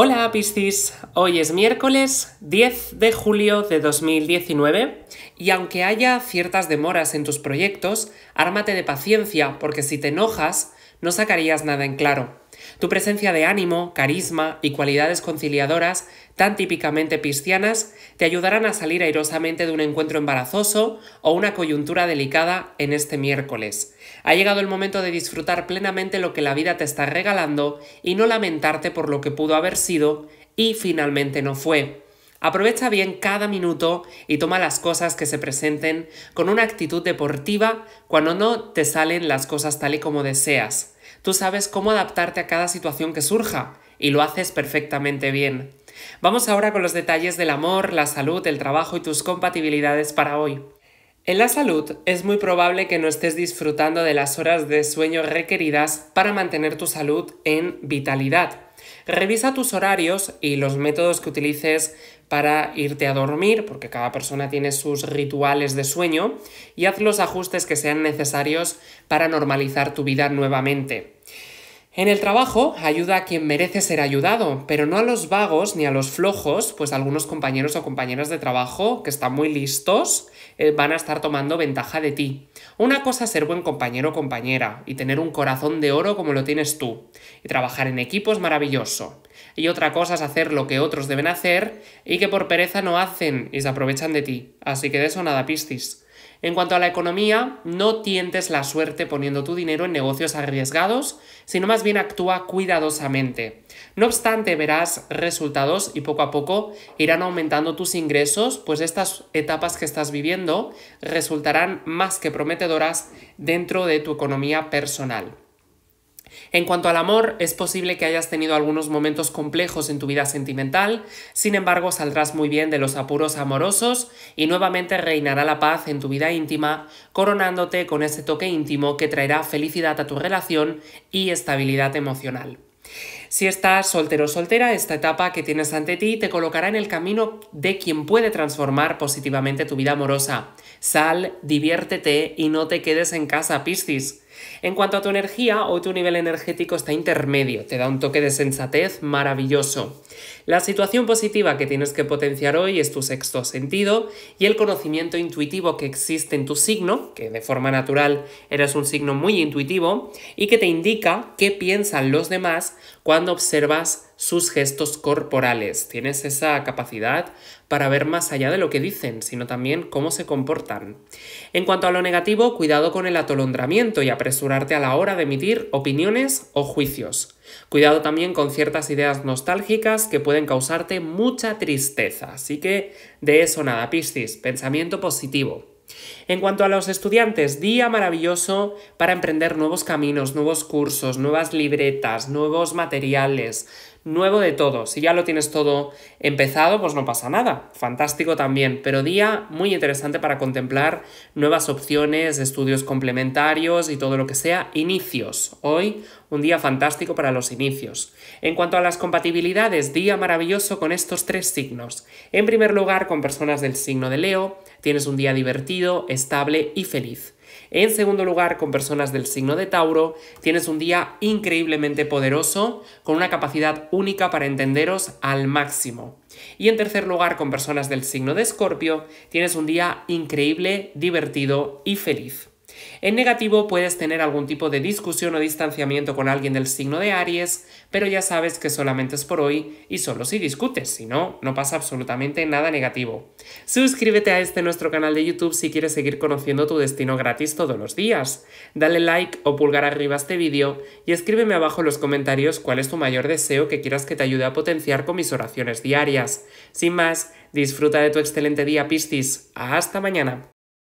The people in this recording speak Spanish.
Hola Piscis, hoy es miércoles 10 de julio de 2019 y aunque haya ciertas demoras en tus proyectos, ármate de paciencia porque si te enojas no sacarías nada en claro. Tu presencia de ánimo, carisma y cualidades conciliadoras, tan típicamente piscianas, te ayudarán a salir airosamente de un encuentro embarazoso o una coyuntura delicada en este miércoles. Ha llegado el momento de disfrutar plenamente lo que la vida te está regalando y no lamentarte por lo que pudo haber sido y finalmente no fue. Aprovecha bien cada minuto y toma las cosas que se presenten con una actitud deportiva cuando no te salen las cosas tal y como deseas. Tú sabes cómo adaptarte a cada situación que surja y lo haces perfectamente bien. Vamos ahora con los detalles del amor, la salud, el trabajo y tus compatibilidades para hoy. En la salud es muy probable que no estés disfrutando de las horas de sueño requeridas para mantener tu salud en vitalidad. Revisa tus horarios y los métodos que utilices para irte a dormir, porque cada persona tiene sus rituales de sueño, y haz los ajustes que sean necesarios para normalizar tu vida nuevamente. En el trabajo, ayuda a quien merece ser ayudado, pero no a los vagos ni a los flojos, pues algunos compañeros o compañeras de trabajo que están muy listos eh, van a estar tomando ventaja de ti. Una cosa es ser buen compañero o compañera y tener un corazón de oro como lo tienes tú. Y trabajar en equipo es maravilloso. Y otra cosa es hacer lo que otros deben hacer y que por pereza no hacen y se aprovechan de ti. Así que de eso nada pistis. En cuanto a la economía, no tientes la suerte poniendo tu dinero en negocios arriesgados, sino más bien actúa cuidadosamente. No obstante, verás resultados y poco a poco irán aumentando tus ingresos, pues estas etapas que estás viviendo resultarán más que prometedoras dentro de tu economía personal. En cuanto al amor, es posible que hayas tenido algunos momentos complejos en tu vida sentimental, sin embargo saldrás muy bien de los apuros amorosos y nuevamente reinará la paz en tu vida íntima, coronándote con ese toque íntimo que traerá felicidad a tu relación y estabilidad emocional. Si estás soltero o soltera, esta etapa que tienes ante ti te colocará en el camino de quien puede transformar positivamente tu vida amorosa. Sal, diviértete y no te quedes en casa, Piscis. En cuanto a tu energía, hoy tu nivel energético está intermedio, te da un toque de sensatez maravilloso. La situación positiva que tienes que potenciar hoy es tu sexto sentido y el conocimiento intuitivo que existe en tu signo, que de forma natural eres un signo muy intuitivo y que te indica qué piensan los demás cuando cuando observas sus gestos corporales. Tienes esa capacidad para ver más allá de lo que dicen, sino también cómo se comportan. En cuanto a lo negativo, cuidado con el atolondramiento y apresurarte a la hora de emitir opiniones o juicios. Cuidado también con ciertas ideas nostálgicas que pueden causarte mucha tristeza. Así que de eso nada, Piscis, pensamiento positivo. En cuanto a los estudiantes, día maravilloso para emprender nuevos caminos, nuevos cursos, nuevas libretas, nuevos materiales, nuevo de todo. Si ya lo tienes todo empezado, pues no pasa nada. Fantástico también, pero día muy interesante para contemplar nuevas opciones, estudios complementarios y todo lo que sea. Inicios. Hoy un día fantástico para los inicios. En cuanto a las compatibilidades, día maravilloso con estos tres signos. En primer lugar, con personas del signo de Leo, tienes un día divertido, estable y feliz. En segundo lugar, con personas del signo de Tauro, tienes un día increíblemente poderoso, con una capacidad única para entenderos al máximo. Y en tercer lugar, con personas del signo de Escorpio, tienes un día increíble, divertido y feliz. En negativo puedes tener algún tipo de discusión o distanciamiento con alguien del signo de Aries, pero ya sabes que solamente es por hoy y solo si discutes, si no, no pasa absolutamente nada negativo. Suscríbete a este nuestro canal de YouTube si quieres seguir conociendo tu destino gratis todos los días. Dale like o pulgar arriba a este vídeo y escríbeme abajo en los comentarios cuál es tu mayor deseo que quieras que te ayude a potenciar con mis oraciones diarias. Sin más, disfruta de tu excelente día Piscis. Hasta mañana.